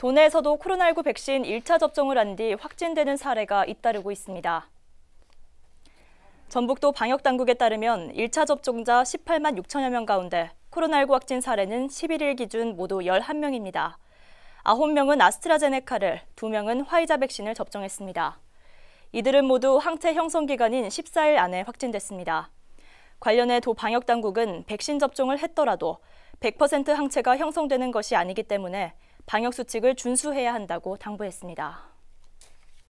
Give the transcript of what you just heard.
도내에서도 코로나19 백신 1차 접종을 한 뒤 확진되는 사례가 잇따르고 있습니다. 전북도 방역당국에 따르면 1차 접종자 18만 6천여 명 가운데 코로나19 확진 사례는 11일 기준 모두 11명입니다. 9명은 아스트라제네카를, 2명은 화이자 백신을 접종했습니다. 이들은 모두 항체 형성 기간인 14일 안에 확진됐습니다. 관련해 도 방역당국은 백신 접종을 했더라도 100% 항체가 형성되는 것이 아니기 때문에 방역수칙을 준수해야 한다고 당부했습니다.